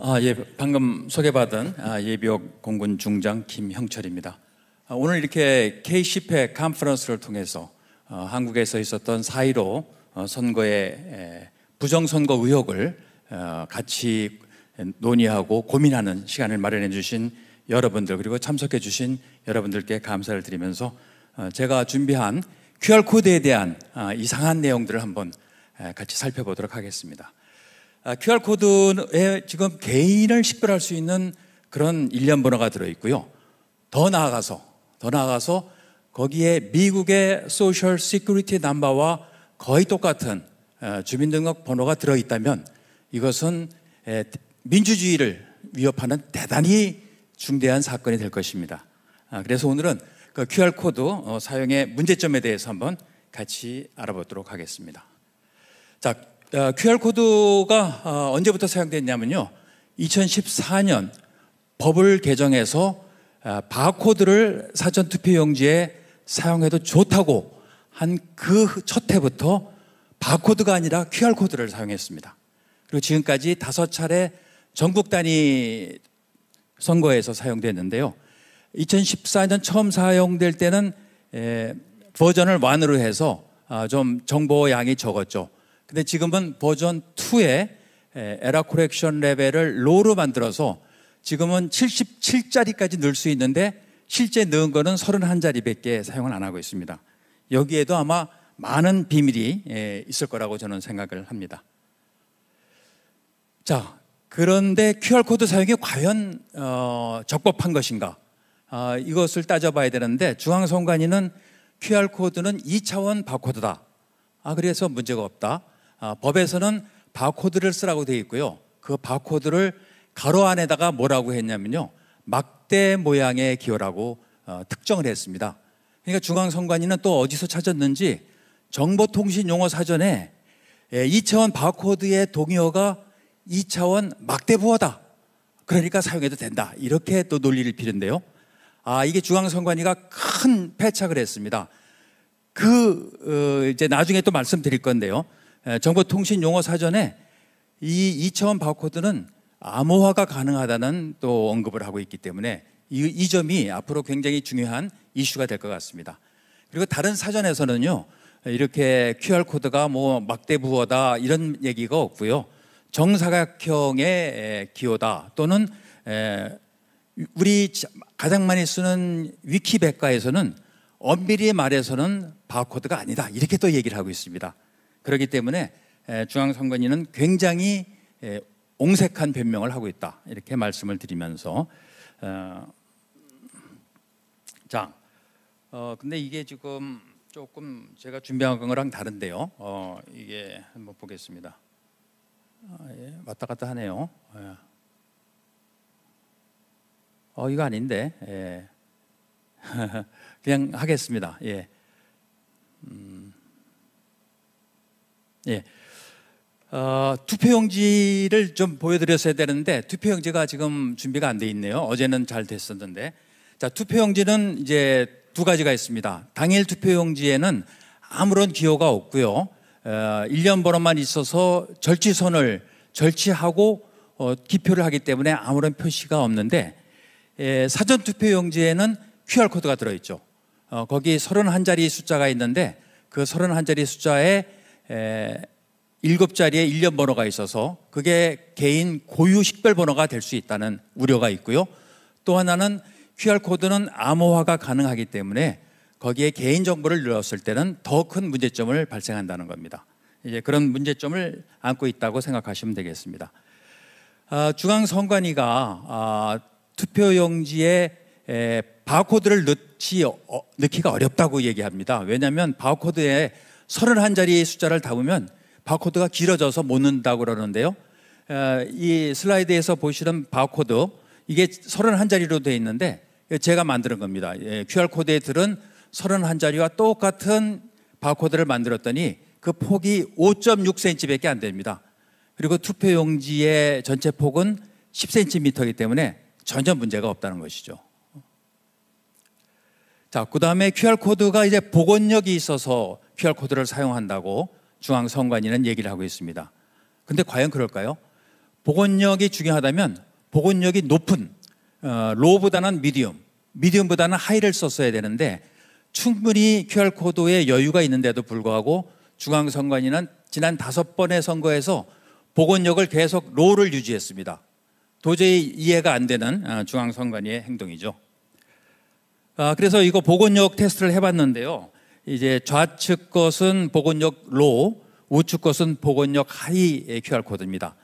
아, 예, 방금 소개받은 아, 예비역 공군 중장 김형철입니다. 아, 오늘 이렇게 K10회 컨퍼런스를 통해서 어, 한국에서 있었던 사이로 어, 선거의 에, 부정선거 의혹을 어, 같이 논의하고 고민하는 시간을 마련해 주신 여러분들 그리고 참석해 주신 여러분들께 감사를 드리면서 어, 제가 준비한 QR코드에 대한 어, 이상한 내용들을 한번 에, 같이 살펴보도록 하겠습니다. 아, QR코드에 지금 개인을 식별할 수 있는 그런 일련 번호가 들어있고요. 더 나아가서, 더 나아가서 거기에 미국의 소셜 시큐리티 넘버와 거의 똑같은 아, 주민등록 번호가 들어있다면 이것은 민주주의를 위협하는 대단히 중대한 사건이 될 것입니다. 아, 그래서 오늘은 그 QR코드 어, 사용의 문제점에 대해서 한번 같이 알아보도록 하겠습니다. 자, QR코드가 어, 어, 언제부터 사용됐냐면요. 2014년 법을 개정해서 바코드를 사전투표용지에 사용해도 좋다고 한 그첫 해부터 바코드가 아니라 QR코드를 사용했습니다. 그리고 지금까지 다섯 차례 전국 단위 선거에서 사용됐는데요. 2014년 처음 사용될 때는 버전을 1으로 해서 어, 좀 정보 양이 적었죠. 근데 지금은 버전 2의 에라 코렉션 레벨을 로로 만들어서 지금은 77자리까지 넣을 수 있는데 실제 넣은 거는 31자리밖에 사용을 안 하고 있습니다. 여기에도 아마 많은 비밀이 있을 거라고 저는 생각을 합니다. 자, 그런데 QR코드 사용이 과연 어, 적법한 것인가? 어, 이것을 따져봐야 되는데 중앙선관위는 QR코드는 2차원 바코드다. 아, 그래서 문제가 없다. 아, 법에서는 바코드를 쓰라고 되어 있고요. 그 바코드를 가로 안에다가 뭐라고 했냐면요. 막대 모양의 기호라고 어, 특정을 했습니다. 그러니까 중앙선관위는 또 어디서 찾았는지 정보통신용어 사전에 예, 2차원 바코드의 동의어가 2차원 막대부호다. 그러니까 사용해도 된다. 이렇게 또 논리를 빌는데요. 아, 이게 중앙선관위가 큰 패착을 했습니다. 그, 어, 이제 나중에 또 말씀드릴 건데요. 정보통신 용어 사전에 이 2차원 바코드는 암호화가 가능하다는 또 언급을 하고 있기 때문에 이, 이 점이 앞으로 굉장히 중요한 이슈가 될 것 같습니다. 그리고 다른 사전에서는요 이렇게 QR 코드가 뭐 막대 부호다 이런 얘기가 없고요 정사각형의 기호다 또는 우리 가장 많이 쓰는 위키백과에서는 엄밀히 말해서는 바코드가 아니다 이렇게 또 얘기를 하고 있습니다. 그렇기 때문에 중앙선관위는 굉장히 옹색한 변명을 하고 있다 이렇게 말씀을 드리면서 어, 자 어, 근데 이게 지금 조금 제가 준비한 거랑 다른데요. 어, 이게 한번 보겠습니다. 아, 예, 왔다 갔다 하네요. 예. 어, 이거 아닌데. 예. 그냥 하겠습니다. 예. 음. 예. 어, 투표용지를 좀 보여드렸어야 되는데 투표용지가 지금 준비가 안 돼 있네요. 어제는 잘 됐었는데. 자, 투표용지는 이제 두 가지가 있습니다. 당일 투표용지에는 아무런 기호가 없고요. 어, 1년 번호만 있어서 절취선을 절취하고 어, 기표를 하기 때문에 아무런 표시가 없는데 예, 사전 투표용지에는 QR코드가 들어있죠. 어, 거기 31자리 숫자가 있는데 그 31자리 숫자에 일곱 자리에 일련 번호가 있어서 그게 개인 고유 식별 번호가 될 수 있다는 우려가 있고요. 또 하나는 QR코드는 암호화가 가능하기 때문에 거기에 개인정보를 넣었을 때는 더 큰 문제점을 발생한다는 겁니다. 이제 그런 문제점을 안고 있다고 생각하시면 되겠습니다. 아, 중앙선관위가 아, 투표용지에 에, 바코드를 넣지, 어, 넣기가 어렵다고 얘기합니다. 왜냐하면 바코드에 31자리의 숫자를 담으면 바코드가 길어져서 못 넣는다고 그러는데요. 이 슬라이드에서 보시는 바코드 이게 31자리로 되어 있는데 제가 만드는 겁니다. QR코드에 예, 들은 31자리와 똑같은 바코드를 만들었더니 그 폭이 5.6cm밖에 안 됩니다. 그리고 투표용지의 전체 폭은 10cm이기 때문에 전혀 문제가 없다는 것이죠. 자, 그 다음에 QR코드가 이제 복원력이 있어서 QR 코드를 사용한다고 중앙 선관위는 얘기를 하고 있습니다. 근데 과연 그럴까요? 보건력이 중요하다면 보건력이 높은 어, 로우보다는 미디움, 미디움보다는 하이를 썼어야 되는데 충분히 QR 코드에 여유가 있는데도 불구하고 중앙 선관위는 지난 다섯 번의 선거에서 보건력을 계속 로우를 유지했습니다. 도저히 이해가 안 되는 어, 중앙선관위의 행동이죠. 아, 그래서 이거 보건력 테스트를 해봤는데요. 이제 좌측 것은 보건역 로, 우측 것은 보건역 하이 QR 코드입니다.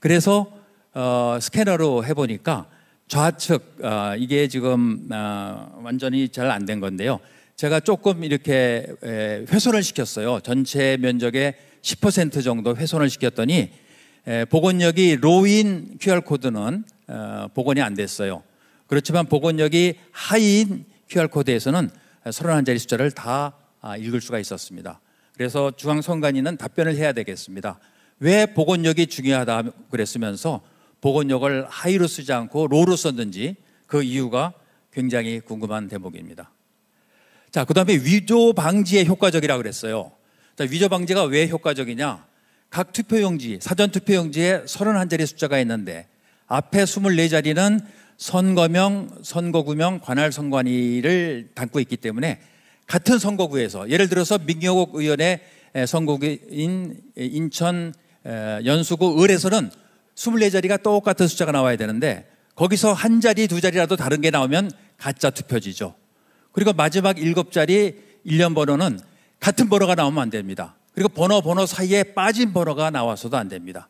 그래서 어, 스캐너로 해보니까 좌측 어, 이게 지금 어, 완전히 잘 안 된 건데요. 제가 조금 이렇게 에, 훼손을 시켰어요. 전체 면적의 10% 정도 훼손을 시켰더니 에, 보건역이 로인 QR 코드는 어, 복원이 안 됐어요. 그렇지만 보건역이 하인 QR 코드에서는 31자리 숫자를 다 아, 읽을 수가 있었습니다. 그래서 중앙선관위는 답변을 해야 되겠습니다. 왜 보건력이 중요하다 그랬으면서 보건력을 하이로 쓰지 않고 로로 썼는지 그 이유가 굉장히 궁금한 대목입니다. 자, 그 다음에 위조 방지에 효과적이라 고 그랬어요. 자, 위조 방지가 왜 효과적이냐? 각 투표용지, 사전 투표용지에 31자리 숫자가 있는데 앞에 24자리는 선거명, 선거구명, 관할선관위를 담고 있기 때문에 같은 선거구에서 예를 들어서 민경욱 의원의 선거구인 인천 연수구 을에서는 24자리가 똑같은 숫자가 나와야 되는데 거기서 한 자리, 두 자리라도 다른 게 나오면 가짜 투표지죠. 그리고 마지막 일곱 자리 1년 번호는 같은 번호가 나오면 안 됩니다. 그리고 번호, 번호 사이에 빠진 번호가 나와서도 안 됩니다.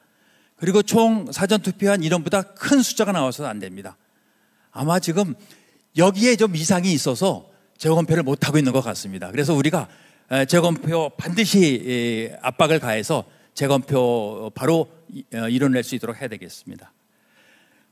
그리고 총 사전 투표한 인원보다 큰 숫자가 나와서도 안 됩니다. 아마 지금 여기에 좀 이상이 있어서 재검표를 못하고 있는 것 같습니다. 그래서 우리가 재검표 반드시 압박을 가해서 재검표 바로 어, 이뤄낼 수 있도록 해야 되겠습니다.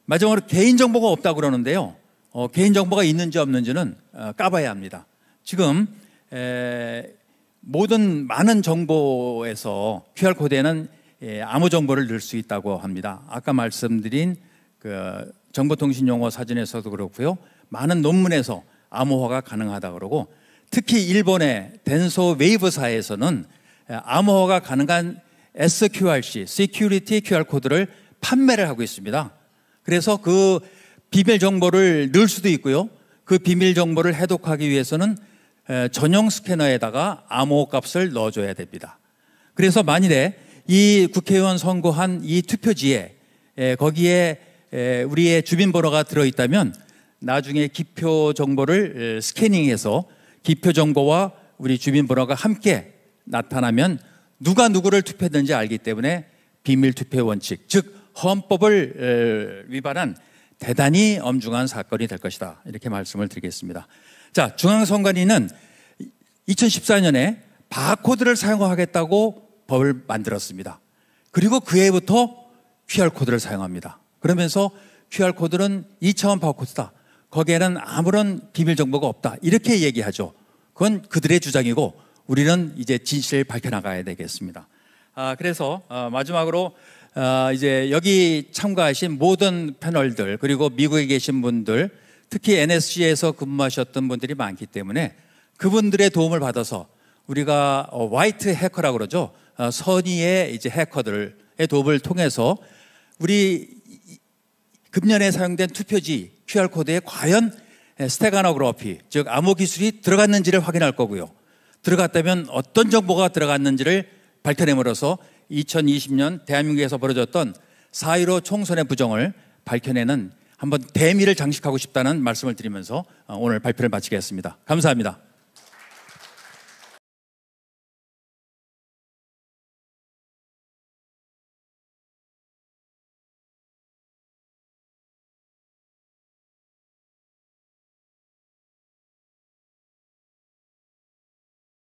마지막으로 개인정보가 없다고 그러는데요. 어, 개인정보가 있는지 없는지는 어, 까봐야 합니다. 지금 에, 모든 많은 정보에서 QR코드에는 에, 아무 정보를 넣을 수 있다고 합니다. 아까 말씀드린 그 정보통신 용어 사진에서도 그렇고요. 많은 논문에서 암호화가 가능하다 그러고 특히 일본의 덴소 웨이브사에서는 암호화가 가능한 SQRC, Security QR 코드를 판매를 하고 있습니다. 그래서 그 비밀 정보를 넣을 수도 있고요. 그 비밀 정보를 해독하기 위해서는 전용 스캐너에다가 암호 값을 넣어줘야 됩니다. 그래서 만일에 이 국회의원 선거한 이 투표지에 거기에 우리의 주민 번호가 들어있다면 나중에 기표 정보를 스캐닝해서 기표 정보와 우리 주민 번호가 함께 나타나면 누가 누구를 투표했는지 알기 때문에 비밀 투표 원칙, 즉 헌법을 위반한 대단히 엄중한 사건이 될 것이다. 이렇게 말씀을 드리겠습니다. 자, 중앙선관위는 2014년에 바코드를 사용하겠다고 법을 만들었습니다. 그리고 그 해부터 QR코드를 사용합니다. 그러면서 QR코드는 2차원 바코드다. 거기에는 아무런 비밀 정보가 없다. 이렇게 얘기하죠. 그건 그들의 주장이고 우리는 이제 진실을 밝혀나가야 되겠습니다. 아, 그래서 어, 마지막으로 아, 이제 여기 참가하신 모든 패널들 그리고 미국에 계신 분들 특히 NSC에서 근무하셨던 분들이 많기 때문에 그분들의 도움을 받아서 우리가 어, 화이트 해커라고 그러죠. 어, 선의의 이제 해커들의 도움을 통해서 우리 금년에 사용된 투표지 QR코드에 과연 스테가노그래피, 즉 암호 기술이 들어갔는지를 확인할 거고요. 들어갔다면 어떤 정보가 들어갔는지를 밝혀내므로써 2020년 대한민국에서 벌어졌던 4.15 총선의 부정을 밝혀내는 한번 대미를 장식하고 싶다는 말씀을 드리면서 어, 오늘 발표를 마치겠습니다. 감사합니다.